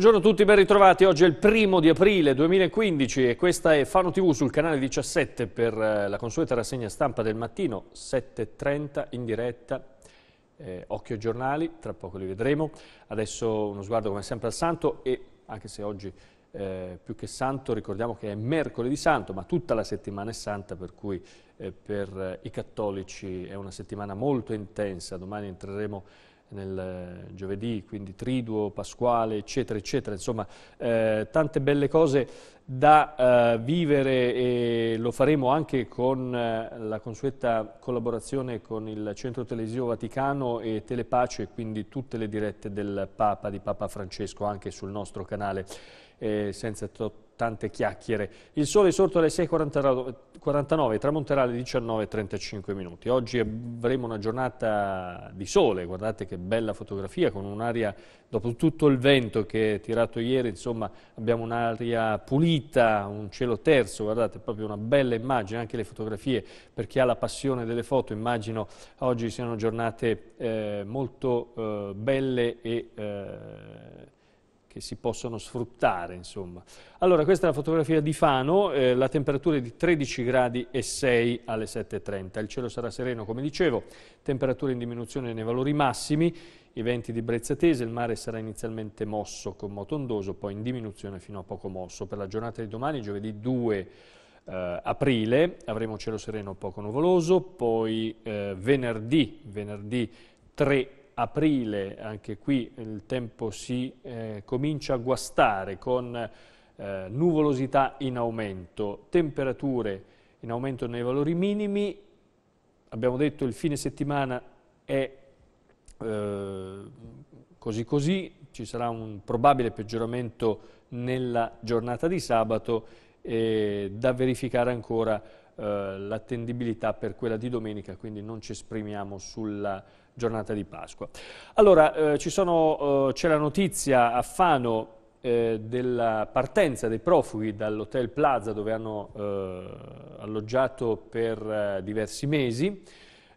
Buongiorno a tutti, ben ritrovati. Oggi è il primo di aprile 2015 e questa è Fano TV sul canale 17 per eh, la consueta rassegna stampa del mattino, 7.30 in diretta. Eh, occhio ai giornali, tra poco li vedremo. Adesso uno sguardo come sempre al santo e anche se oggi eh, più che santo ricordiamo che è mercoledì santo, ma tutta la settimana è santa per cui eh, per eh, i cattolici è una settimana molto intensa. Domani entreremo nel eh, giovedì, quindi Triduo, Pasquale, eccetera, eccetera, insomma eh, tante belle cose da eh, vivere e lo faremo anche con eh, la consueta collaborazione con il Centro Televisivo Vaticano e Telepace, quindi tutte le dirette del Papa, di Papa Francesco, anche sul nostro canale eh, senza tante chiacchiere. Il sole è sorto alle 6.49, tramonterà alle 19.35 minuti. Oggi avremo una giornata di sole, guardate che bella fotografia, con un'aria, dopo tutto il vento che è tirato ieri, insomma abbiamo un'aria pulita, un cielo terzo, guardate, proprio una bella immagine, anche le fotografie, per chi ha la passione delle foto, immagino oggi siano giornate eh, molto eh, belle e... Eh, che si possono sfruttare. Insomma. Allora, questa è la fotografia di Fano, eh, la temperatura è di 13 gradi e 6 alle 7.30. Il cielo sarà sereno, come dicevo, temperature in diminuzione nei valori massimi, i venti di brezza tese, il mare sarà inizialmente mosso con moto ondoso, poi in diminuzione fino a poco mosso. Per la giornata di domani, giovedì 2 Uh, eh, aprile, avremo cielo sereno poco nuvoloso, poi uh, venerdì, venerdì 3 aprile, anche qui il tempo si eh, comincia a guastare con eh, nuvolosità in aumento, temperature in aumento nei valori minimi, abbiamo detto il fine settimana è eh, così così, ci sarà un probabile peggioramento nella giornata di sabato e eh, da verificare ancora eh, l'attendibilità per quella di domenica, quindi non ci esprimiamo sulla giornata di Pasqua. Allora, eh, eh, c'è la notizia a Fano eh, della partenza dei profughi dall'Hotel Plaza dove hanno eh, alloggiato per eh, diversi mesi,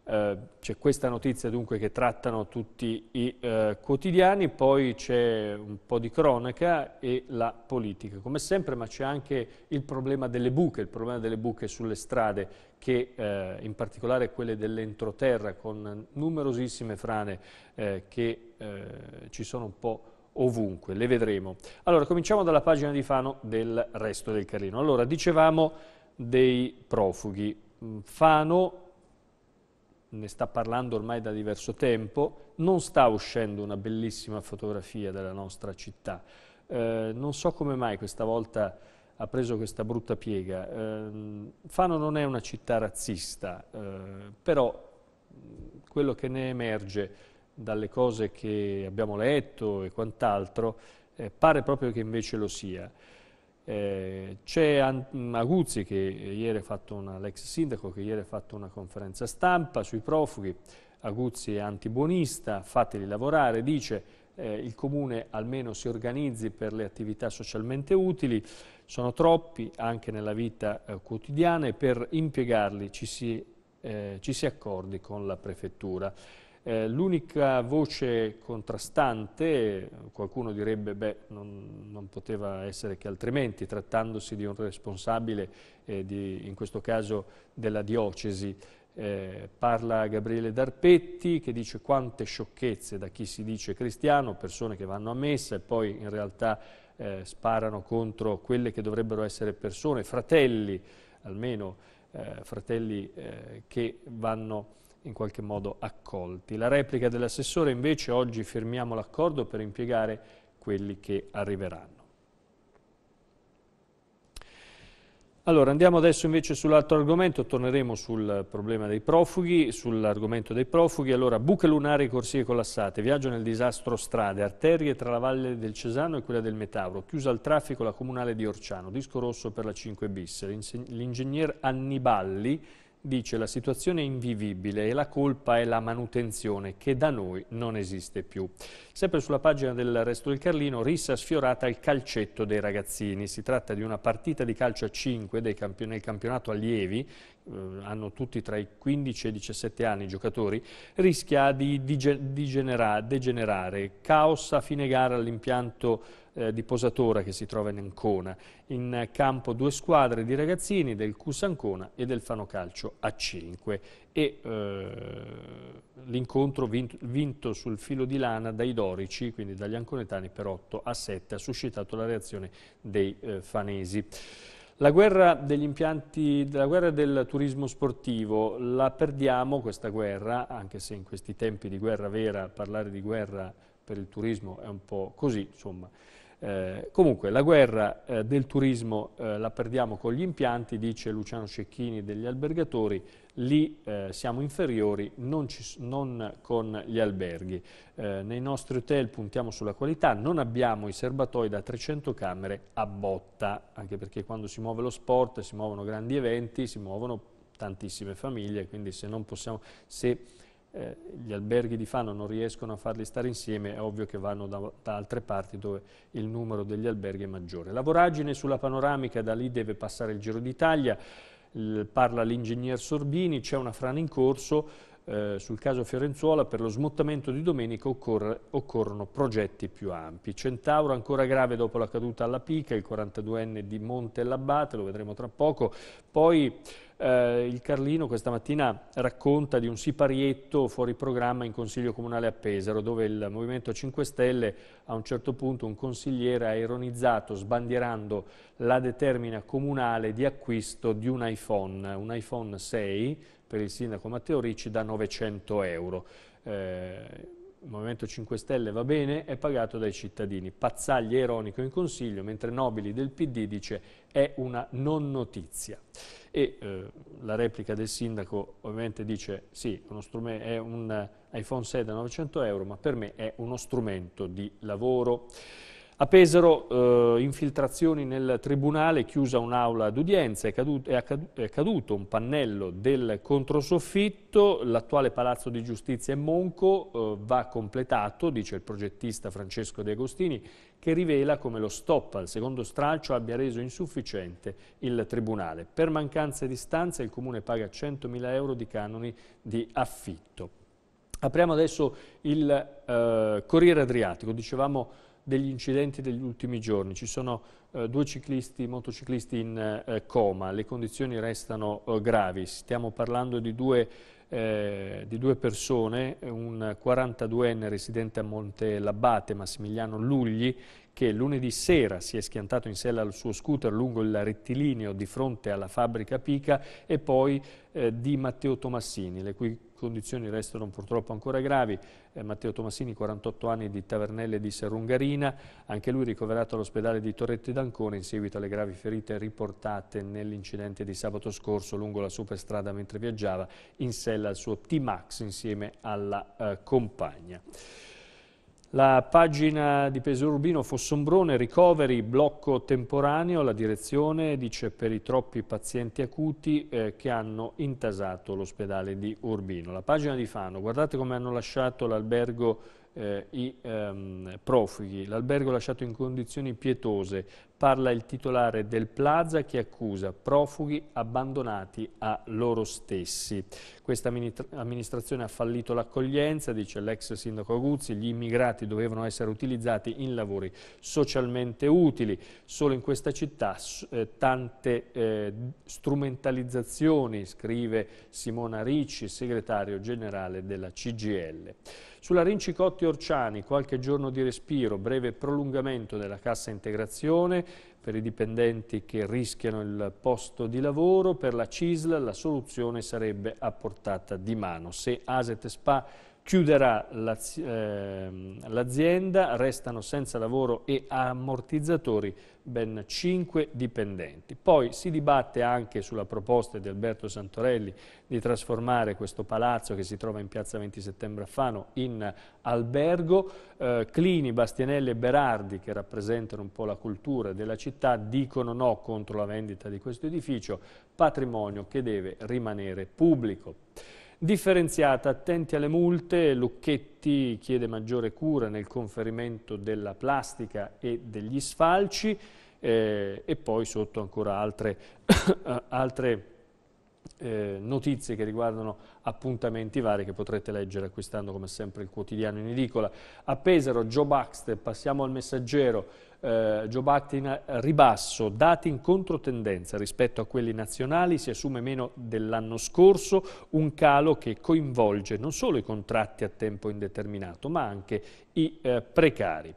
eh, c'è questa notizia dunque che trattano tutti i eh, quotidiani, poi c'è un po' di cronaca e la politica, come sempre, ma c'è anche il problema delle buche, il problema delle buche sulle strade, che eh, in particolare quelle dell'entroterra, con numerosissime frane eh, che eh, ci sono un po' ovunque, le vedremo. Allora, cominciamo dalla pagina di Fano del resto del Carino. Allora, dicevamo dei profughi. Mm, Fano ne sta parlando ormai da diverso tempo, non sta uscendo una bellissima fotografia della nostra città. Eh, non so come mai questa volta ha preso questa brutta piega. Eh, Fano non è una città razzista, eh, però mm, quello che ne emerge dalle cose che abbiamo letto e quant'altro eh, pare proprio che invece lo sia. Eh, c'è mm, Aguzzi che ieri ha fatto una, l'ex sindaco che ieri ha fatto una conferenza stampa sui profughi, Aguzzi è antibuonista, fateli lavorare, dice eh, il comune almeno si organizzi per le attività socialmente utili, sono troppi anche nella vita eh, quotidiana e per impiegarli ci si, eh, ci si accordi con la prefettura. Eh, l'unica voce contrastante, qualcuno direbbe beh, non, non, poteva essere che altrimenti, trattandosi di un responsabile, eh, di, in questo caso della diocesi, eh, parla Gabriele Darpetti che dice quante sciocchezze da chi si dice cristiano, persone che vanno a messa e poi in realtà eh, sparano contro quelle che dovrebbero essere persone, fratelli, almeno eh, fratelli eh, che vanno a in qualche modo accolti. La replica dell'assessore invece oggi firmiamo l'accordo per impiegare quelli che arriveranno. Allora, andiamo adesso invece sull'altro argomento, torneremo sul problema dei profughi, sull'argomento dei profughi. Allora, buche lunari e corsie collassate, viaggio nel disastro strade, arterie tra la valle del Cesano e quella del Metauro, chiusa al traffico la comunale di Orciano, disco rosso per la 5 bis. L'ingegner Anniballi Dice la situazione è invivibile e la colpa è la manutenzione che da noi non esiste più. Sempre sulla pagina del Resto del Carlino, rissa sfiorata il calcetto dei ragazzini. Si tratta di una partita di calcio a 5 camp nel campionato allievi eh, hanno tutti tra i 15 e i 17 anni i giocatori, rischia di degenerare. Caos a fine gara all'impianto eh, di Posatora che si trova in Ancona. In campo due squadre di ragazzini del Cus Ancona e del Fano Calcio a 5. E eh, l'incontro vinto, vinto sul filo di lana dai dorici, quindi dagli anconetani per 8 a 7, ha suscitato la reazione dei eh, fanesi. La guerra degli impianti, la guerra del turismo sportivo, la perdiamo questa guerra, anche se in questi tempi di guerra vera parlare di guerra per il turismo è un po' così, insomma. Eh, comunque la guerra eh, del turismo eh, la perdiamo con gli impianti, dice Luciano Cecchini degli albergatori, lì eh, siamo inferiori non, ci, non, con gli alberghi. Eh, nei nostri hotel puntiamo sulla qualità, non abbiamo i serbatoi da 300 camere a botta, anche perché quando si muove lo sport, si muovono grandi eventi, si muovono tantissime famiglie, quindi se non possiamo... Se eh, gli alberghi di Fano non riescono a farli stare insieme, è ovvio che vanno da, da, altre parti dove il numero degli alberghi è maggiore. La voragine sulla panoramica, da lì deve passare il Giro d'Italia, parla l'ingegner Sorbini, c'è una frana in corso, eh, sul caso Fiorenzuola per lo smottamento di domenica occorre, occorrono progetti più ampi. Centauro ancora grave dopo la caduta alla Pica, il 42enne di Monte Labbate, lo vedremo tra poco. Poi eh, il Carlino questa mattina racconta di un siparietto fuori programma in Consiglio Comunale a Pesaro, dove il Movimento 5 Stelle a un certo punto un consigliere ha ironizzato sbandierando la determina comunale di acquisto di un iPhone, un iPhone 6, per il sindaco Matteo Ricci da 900 euro. Eh, il Movimento 5 Stelle va bene, è pagato dai cittadini. Pazzagli è ironico in consiglio, mentre Nobili del PD dice è una non notizia. E eh, la replica del sindaco ovviamente dice sì, è un iPhone 6 da 900 euro, ma per me è uno strumento di lavoro. A Pesaro, eh, infiltrazioni nel tribunale, chiusa un'aula d'udienza, è, è, è, caduto un pannello del controsoffitto, l'attuale palazzo di giustizia è monco, eh, va completato, dice il progettista Francesco De Agostini, che rivela come lo stop al secondo stralcio abbia reso insufficiente il tribunale. Per mancanza di stanze il comune paga 100.000 euro di canoni di affitto. Apriamo adesso il eh, Corriere Adriatico, dicevamo degli incidenti degli ultimi giorni. Ci sono eh, due ciclisti, motociclisti in eh, coma, le condizioni restano eh, gravi. Stiamo parlando di due, eh, di due persone, un 42enne residente a Monte Labbate, Massimiliano Lugli, che lunedì sera si è schiantato in sella al suo scooter lungo il rettilineo di fronte alla fabbrica Pica e poi eh, di Matteo Tomassini, le cui condizioni restano purtroppo ancora gravi. Eh, Matteo Tomassini, 48 anni di Tavernelle di Serungarina, anche lui ricoverato all'ospedale di Torrette d'Ancona in seguito alle gravi ferite riportate nell'incidente di sabato scorso lungo la superstrada mentre viaggiava in sella al suo T-Max insieme alla eh, compagna. La pagina di Pesaro Urbino Fossombrone, ricoveri, blocco temporaneo, la direzione dice per i troppi pazienti acuti eh, che hanno intasato l'ospedale di Urbino. La pagina di Fano, guardate come hanno lasciato l'albergo eh, i ehm, profughi, l'albergo lasciato in condizioni pietose, parla il titolare del Plaza che accusa profughi abbandonati a loro stessi. Questa amministrazione ha fallito l'accoglienza, dice l'ex sindaco Aguzzi, gli immigrati dovevano essere utilizzati in lavori socialmente utili. Solo in questa città eh, tante eh, strumentalizzazioni, scrive Simona Ricci, segretario generale della CGL. Sulla Rincicotti Orciani qualche giorno di respiro, breve prolungamento della cassa integrazione, per i dipendenti che rischiano il posto di lavoro, per la CISL la soluzione sarebbe a portata di mano. Se Aset Spa chiuderà ehm, l'azienda, restano senza lavoro e ammortizzatori ben 5 dipendenti. Poi si dibatte anche sulla proposta di Alberto Santorelli di trasformare questo palazzo che si trova in piazza 20 settembre a Fano in albergo. Eh, Clini, Bastianelli e Berardi, che rappresentano un po' la cultura della città, dicono no contro la vendita di questo edificio, patrimonio che deve rimanere pubblico. Differenziata, attenti alle multe, Lucchetti chiede maggiore cura nel conferimento della plastica e degli sfalci eh, e poi sotto ancora altre, altre eh, notizie che riguardano appuntamenti vari che potrete leggere acquistando come sempre il quotidiano in edicola. A Pesaro, Joe Baxter, passiamo al messaggero, eh, Joe Baxter in ribasso, dati in controtendenza rispetto a quelli nazionali, si assume meno dell'anno scorso, un calo che coinvolge non solo i contratti a tempo indeterminato ma anche i eh, precari.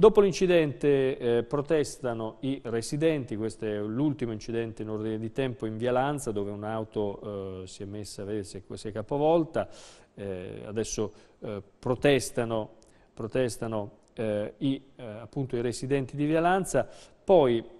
Dopo l'incidente eh, protestano i residenti, questo è l'ultimo incidente in ordine di tempo in Via Lanza dove un'auto eh, si è messa, vedete, si, è, si è capovolta, eh, adesso eh, protestano, protestano eh, i, eh, appunto, i, residenti di Via Lanza, poi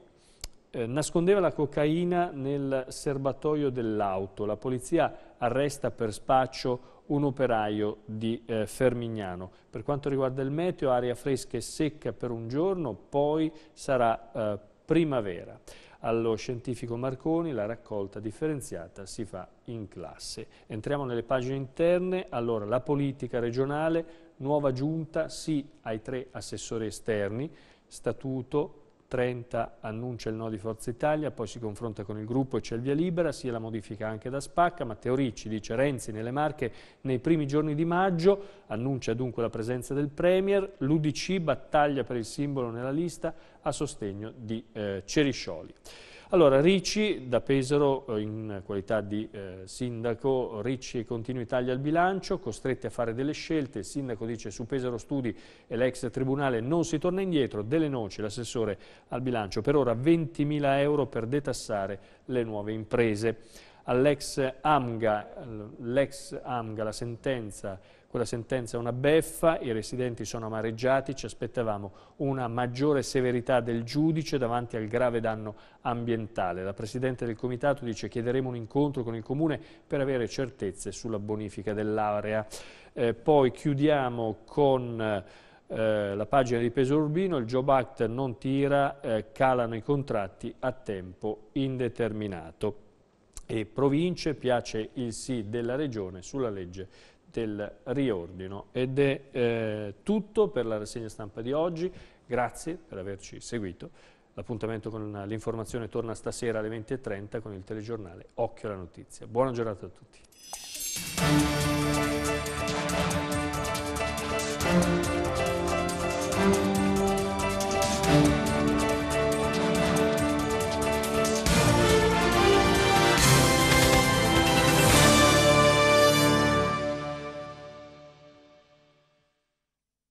nascondeva la cocaina nel serbatoio dell'auto, la polizia arresta per spaccio un operaio di eh, Fermignano. Per quanto riguarda il meteo, aria fresca e secca per un giorno, poi sarà eh, primavera. Allo scientifico Marconi la raccolta differenziata si fa in classe. Entriamo nelle pagine interne, allora la politica regionale, nuova giunta, sì ai tre assessori esterni, statuto, 30 annuncia il no di Forza Italia, poi si confronta con il gruppo e c'è il via libera, sia la modifica anche da Spacca, Matteo Ricci dice Renzi nelle Marche nei primi giorni di maggio, annuncia dunque la presenza del Premier, l'Udc battaglia per il simbolo nella lista a sostegno di eh, Ceriscioli. Allora, Ricci da Pesaro eh, in qualità di eh, sindaco, Ricci continui tagli al bilancio, costretti a fare delle scelte, il sindaco dice su Pesaro Studi e l'ex tribunale non si torna indietro, delle noci l'assessore al bilancio, per ora 20.000 euro per detassare le nuove imprese. All'ex AMGA, l'ex AMGA la sentenza quella sentenza è una beffa, i residenti sono amareggiati, ci aspettavamo una maggiore severità del giudice davanti al grave danno ambientale. La Presidente del Comitato dice chiederemo un incontro con il Comune per avere certezze sulla bonifica dell'area. Eh, poi chiudiamo con... Eh, la pagina di peso urbino, il Job Act non tira, eh, calano i contratti a tempo indeterminato. E province piace il sì della regione sulla legge del riordino. Ed è eh, tutto per la rassegna stampa di oggi. Grazie per averci seguito. L'appuntamento con l'informazione torna stasera alle 20.30 con il telegiornale Occhio alla notizia. Buona giornata a tutti.